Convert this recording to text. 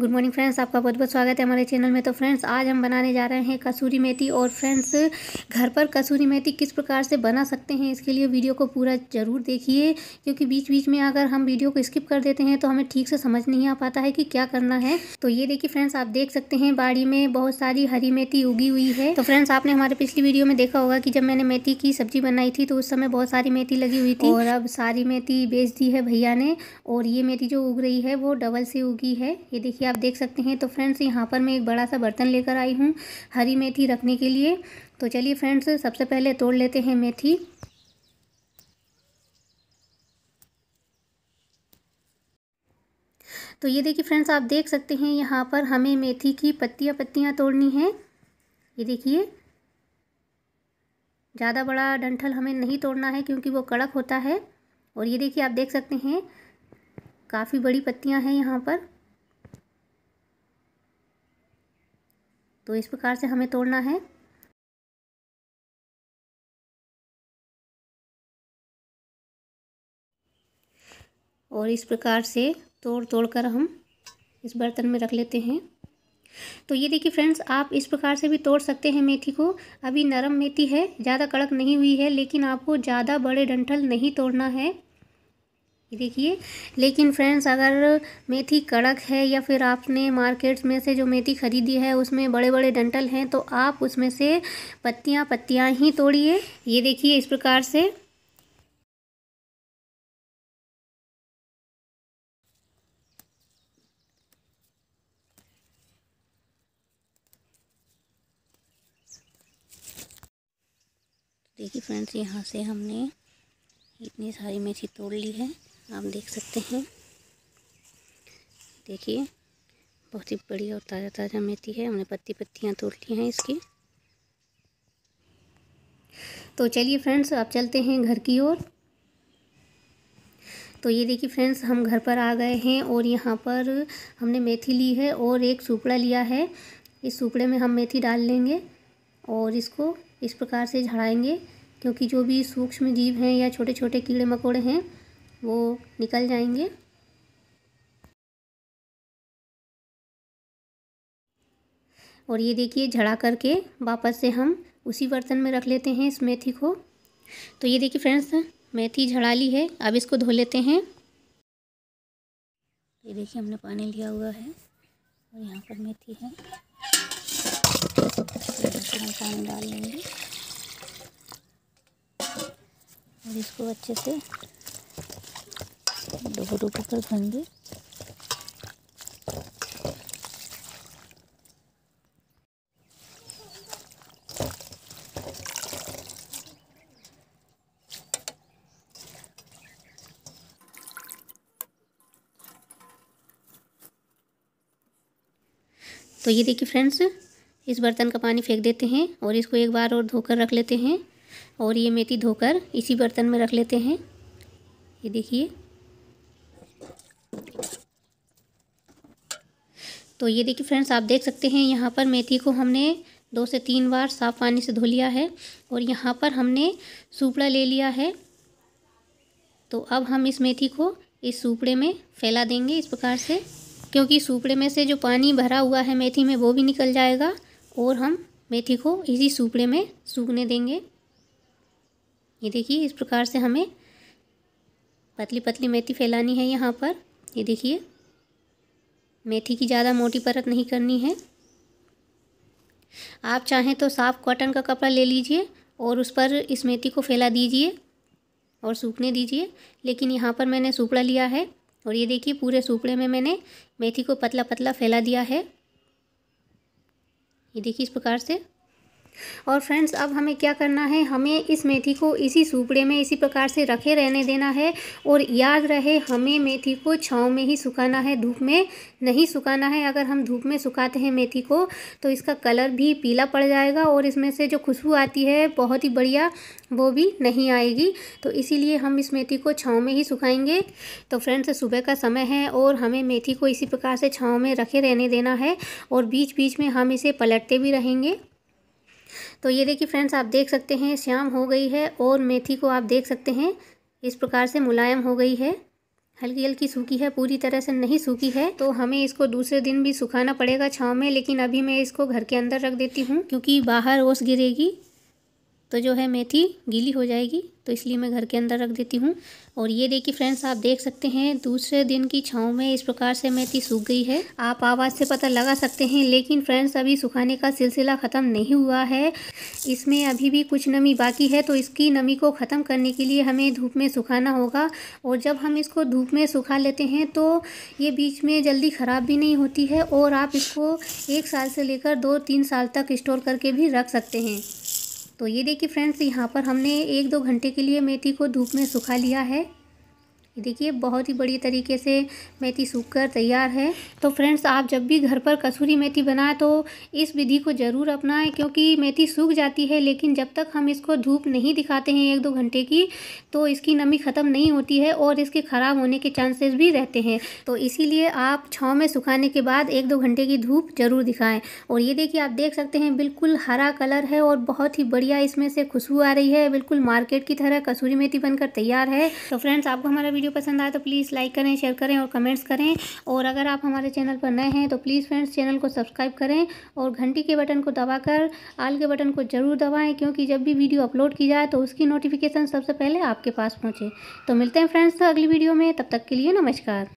good morning friends आपका बहुत बहुत स्वागत है हमारे चैनल में तो फ्रेंड्स आज हम बनाने जा रहे हैं कसूरी मेथी और फ्रेंड्स घर पर कसूरी मेथी किस प्रकार से बना सकते हैं इसके लिए वीडियो को पूरा ज़रूर देखिए क्योंकि बीच बीच में अगर हम वीडियो को स्किप कर देते हैं तो हमें ठीक से समझ नहीं आ पाता है कि क्या करना है तो ये देखिए फ्रेंड्स आप देख सकते हैं बाड़ी में बहुत सारी हरी मेथी उगी हुई है तो फ्रेंड्स आपने हमारे पिछली वीडियो में देखा होगा कि जब मैंने मेथी की सब्जी बनाई थी तो उस समय बहुत सारी मेथी लगी हुई थी और अब सारी मेथी बेच दी है भैया ने और ये मेथी जो उग रही है वो डबल से उगी है ये देखिए कि आप देख सकते हैं तो फ्रेंड्स यहाँ पर मैं एक बड़ा सा बर्तन लेकर आई हूँ हरी मेथी रखने के लिए तो चलिए फ्रेंड्स सबसे पहले तोड़ लेते हैं मेथी तो ये देखिए फ्रेंड्स आप देख सकते हैं यहाँ पर हमें मेथी की पत्तियाँ पत्तियाँ तोड़नी है ये देखिए ज़्यादा बड़ा डंठल हमें नहीं तोड़ना है क्योंकि वो कड़क होता है और ये देखिए आप देख सकते हैं काफ़ी बड़ी पत्तियां हैं यहाँ पर तो इस प्रकार से हमें तोड़ना है और इस प्रकार से तोड़ तोड़ कर हम इस बर्तन में रख लेते हैं तो ये देखिए फ्रेंड्स आप इस प्रकार से भी तोड़ सकते हैं मेथी को अभी नरम मेथी है ज़्यादा कड़क नहीं हुई है लेकिन आपको ज़्यादा बड़े डंठल नहीं तोड़ना है देखिए लेकिन फ्रेंड्स अगर मेथी कड़क है या फिर आपने मार्केट्स में से जो मेथी ख़रीदी है उसमें बड़े बड़े डंटल हैं तो आप उसमें से पत्तियां पत्तियां ही तोड़िए ये देखिए इस प्रकार से देखिए फ्रेंड्स यहाँ से हमने इतनी सारी मेथी तोड़ ली है आप देख सकते हैं देखिए बहुत ही बड़ी और ताज़ा ताज़ा मेथी है हमने पत्ती पत्तियाँ तोड़ ली हैं इसकी तो चलिए फ्रेंड्स आप चलते हैं घर की ओर तो ये देखिए फ्रेंड्स हम घर पर आ गए हैं और यहाँ पर हमने मेथी ली है और एक सूपड़ा लिया है इस सूपड़े में हम मेथी डाल लेंगे और इसको इस प्रकार से झड़ाएंगे क्योंकि जो भी सूक्ष्म जीव हैं या छोटे छोटे कीड़े मकोड़े हैं वो निकल जाएंगे और ये देखिए झड़ा करके वापस से हम उसी बर्तन में रख लेते हैं इस मेथी को तो ये देखिए फ्रेंड्स मेथी झड़ा ली है अब इसको धो लेते हैं ये देखिए हमने पानी लिया हुआ है और यहाँ पर मेथी है पानी डाल लेंगे और इसको अच्छे से 보글보글 뽀글뽀글한 तो ये देखिए फ्रेंड्स इस बर्तन का पानी फेंक देते हैं और इसको एक बार और धोकर रख लेते हैं और ये मेथी धोकर इसी बर्तन में रख लेते हैं ये देखिए तो ये देखिए फ्रेंड्स आप देख सकते हैं यहाँ पर मेथी को हमने दो से तीन बार साफ़ पानी से धो लिया है और यहाँ पर हमने सूपड़ा ले लिया है तो अब हम इस मेथी को इस सूपड़े में फैला देंगे इस प्रकार से क्योंकि सूपड़े में से जो पानी भरा हुआ है मेथी में वो भी निकल जाएगा और हम मेथी को इसी सूपड़े में सूखने देंगे ये देखिए इस प्रकार से हमें पतली पतली मेथी फैलानी है यहाँ पर ये देखिए मेथी की ज़्यादा मोटी परत नहीं करनी है आप चाहें तो साफ कॉटन का कपड़ा ले लीजिए और उस पर इस मेथी को फैला दीजिए और सूखने दीजिए लेकिन यहाँ पर मैंने सूपड़ा लिया है और ये देखिए पूरे सूपड़े में मैंने मेथी को पतला पतला फैला दिया है ये देखिए इस प्रकार से और फ्रेंड्स अब हमें क्या करना है हमें इस मेथी को इसी सूपड़े में इसी प्रकार से रखे रहने देना है और याद रहे हमें मेथी को छाँव में ही सुखाना है धूप में नहीं सुखाना है अगर हम धूप में सुखाते हैं मेथी को तो इसका कलर भी पीला पड़ जाएगा और इसमें से जो खुशबू आती है बहुत ही बढ़िया वो भी नहीं आएगी तो इसीलिए हम इस मेथी को छाँव में ही सुखाएंगे तो फ्रेंड्स सुबह का समय है और हमें मेथी को इसी प्रकार से छाँव में रखे रहने देना है और बीच बीच में हम इसे पलटते भी रहेंगे तो ये देखिए फ्रेंड्स आप देख सकते हैं श्याम हो गई है और मेथी को आप देख सकते हैं इस प्रकार से मुलायम हो गई है हल्की हल्की सूखी है पूरी तरह से नहीं सूखी है तो हमें इसको दूसरे दिन भी सुखाना पड़ेगा छाँव में लेकिन अभी मैं इसको घर के अंदर रख देती हूँ क्योंकि बाहर ओस गिरेगी तो जो है मेथी गीली हो जाएगी तो इसलिए मैं घर के अंदर रख देती हूँ और ये देखिए फ्रेंड्स आप देख सकते हैं दूसरे दिन की छाँव में इस प्रकार से मेथी सूख गई है आप आवाज़ से पता लगा सकते हैं लेकिन फ्रेंड्स अभी सुखाने का सिलसिला ख़त्म नहीं हुआ है इसमें अभी भी कुछ नमी बाकी है तो इसकी नमी को ख़त्म करने के लिए हमें धूप में सुखाना होगा और जब हम इसको धूप में सुखा लेते हैं तो ये बीच में जल्दी ख़राब भी नहीं होती है और आप इसको एक साल से लेकर दो तीन साल तक स्टोर करके भी रख सकते हैं तो ये देखिए फ्रेंड्स यहाँ पर हमने एक दो घंटे के लिए मेथी को धूप में सुखा लिया है देखिए बहुत ही बढ़िया तरीके से मेथी सूख कर तैयार है तो फ्रेंड्स आप जब भी घर पर कसूरी मेथी बनाएं तो इस विधि को ज़रूर अपनाएं क्योंकि मेथी सूख जाती है लेकिन जब तक हम इसको धूप नहीं दिखाते हैं एक दो घंटे की तो इसकी नमी ख़त्म नहीं होती है और इसके ख़राब होने के चांसेस भी रहते हैं तो इसीलिए आप छाँव में सुखाने के बाद एक दो घंटे की धूप ज़रूर दिखाएँ और ये देखिए आप देख सकते हैं बिल्कुल हरा कलर है और बहुत ही बढ़िया इसमें से खुशबू आ रही है बिल्कुल मार्केट की तरह कसूरी मेथी बनकर तैयार है तो फ्रेंड्स आपको हमारा वीडियो पसंद आए तो प्लीज़ लाइक करें शेयर करें और कमेंट्स करें और अगर आप हमारे चैनल पर नए हैं तो प्लीज़ फ्रेंड्स चैनल को सब्सक्राइब करें और घंटी के बटन को दबाकर आल के बटन को ज़रूर दबाएँ क्योंकि जब भी वीडियो अपलोड की जाए तो उसकी नोटिफिकेशन सबसे पहले आपके पास पहुँचे तो मिलते हैं फ्रेंड्स अगली वीडियो में तब तक के लिए नमस्कार